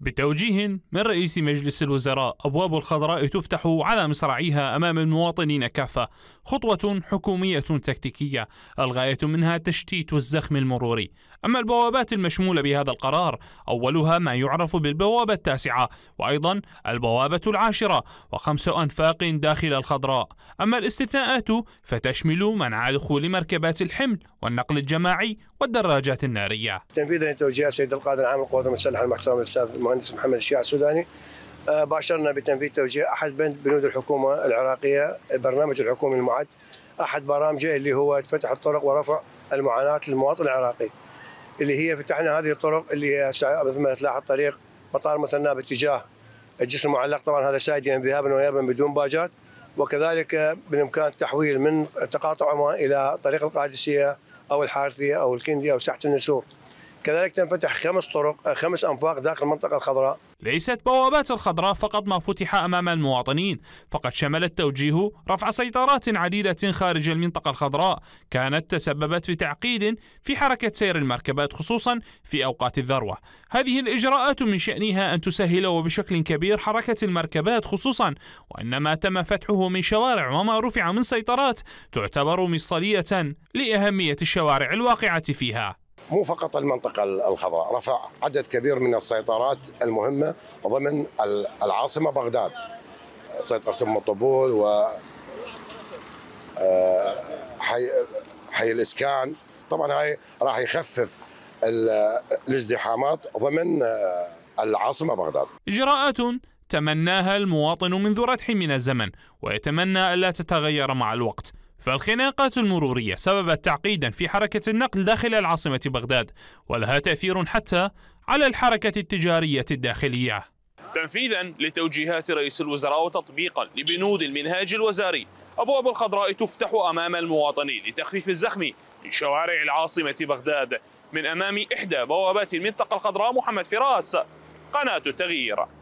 بتوجيه من رئيس مجلس الوزراء أبواب الخضراء تفتح على مصراعيها أمام المواطنين كافة خطوة حكومية تكتيكية الغاية منها تشتيت الزخم المروري أما البوابات المشمولة بهذا القرار أولها ما يعرف بالبوابة التاسعة وأيضا البوابة العاشرة وخمس أنفاق داخل الخضراء أما الاستثناءات فتشمل منع دخول مركبات الحمل والنقل الجماعي والدراجات النارية تنفيذا لتوجيهات سيد القائد العام للقوات المسلحة المحترم الأستاذ المهندس محمد الشيع السوداني آه، باشرنا بتنفيذ توجيه احد بنود الحكومه العراقيه البرنامج الحكومي المعد احد برامجه اللي هو فتح الطرق ورفع المعاناه للمواطن العراقي اللي هي فتحنا هذه الطرق اللي هي مثل ما تلاحظ طريق مطار مثنى باتجاه الجسر المعلق طبعا هذا سائديا يعني ذهابا وايابا بدون باجات وكذلك آه، بالامكان التحويل من تقاطع الى طريق القادسيه او الحارثيه او الكندي او ساحه النسور كذلك تنفتح خمس طرق آه، خمس أنفاق داخل المنطقة الخضراء ليست بوابات الخضراء فقط ما فتح أمام المواطنين فقد شمل التوجيه رفع سيطرات عديدة خارج المنطقة الخضراء كانت تسببت بتعقيد في حركة سير المركبات خصوصا في أوقات الذروة هذه الإجراءات من شأنها أن تسهل وبشكل كبير حركة المركبات خصوصا وأن ما تم فتحه من شوارع وما رفع من سيطرات تعتبر مصدرية لأهمية الشوارع الواقعة فيها مو فقط المنطقة الخضراء رفع عدد كبير من السيطرات المهمة ضمن العاصمة بغداد سيطرة أم الطبول و آه، حي, حي الإسكان طبعا هاي راح يخفف الازدحامات ضمن آه، العاصمة بغداد إجراءات تمناها المواطن منذ ردح من الزمن ويتمنى ألا تتغير مع الوقت فالخناقات المرورية سببت تعقيدا في حركة النقل داخل العاصمة بغداد ولها تأثير حتى على الحركة التجارية الداخلية تنفيذا لتوجيهات رئيس الوزراء وتطبيقا لبنود المنهاج الوزاري أبواب الخضراء تفتح أمام المواطنين لتخفيف الزخم من شوارع العاصمة بغداد من أمام إحدى بوابات المنطقة الخضراء محمد فراس قناة التغيير